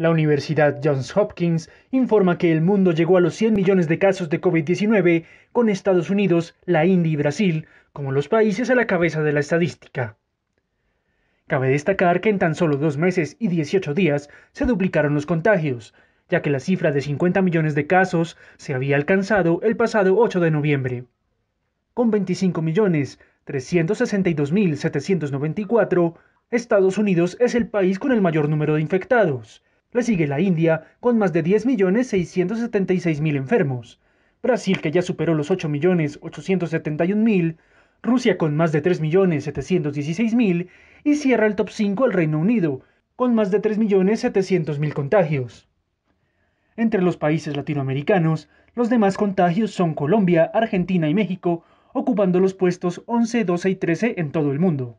La Universidad Johns Hopkins informa que el mundo llegó a los 100 millones de casos de COVID-19 con Estados Unidos, la India y Brasil como los países a la cabeza de la estadística. Cabe destacar que en tan solo dos meses y 18 días se duplicaron los contagios, ya que la cifra de 50 millones de casos se había alcanzado el pasado 8 de noviembre. Con 25.362.794, millones Estados Unidos es el país con el mayor número de infectados, le sigue la India, con más de 10.676.000 enfermos. Brasil, que ya superó los 8.871.000. Rusia, con más de 3.716.000. Y cierra el top 5 el Reino Unido, con más de 3.700.000 contagios. Entre los países latinoamericanos, los demás contagios son Colombia, Argentina y México, ocupando los puestos 11, 12 y 13 en todo el mundo.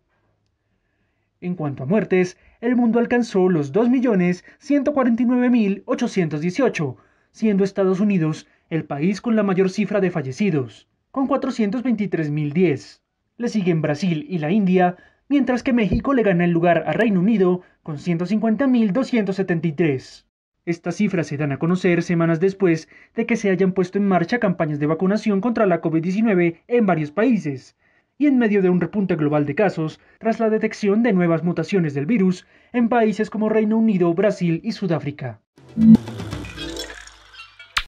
En cuanto a muertes, el mundo alcanzó los 2.149.818, siendo Estados Unidos el país con la mayor cifra de fallecidos, con 423.010. Le siguen Brasil y la India, mientras que México le gana el lugar a Reino Unido con 150.273. Estas cifras se dan a conocer semanas después de que se hayan puesto en marcha campañas de vacunación contra la COVID-19 en varios países, y en medio de un repunte global de casos tras la detección de nuevas mutaciones del virus en países como Reino Unido, Brasil y Sudáfrica.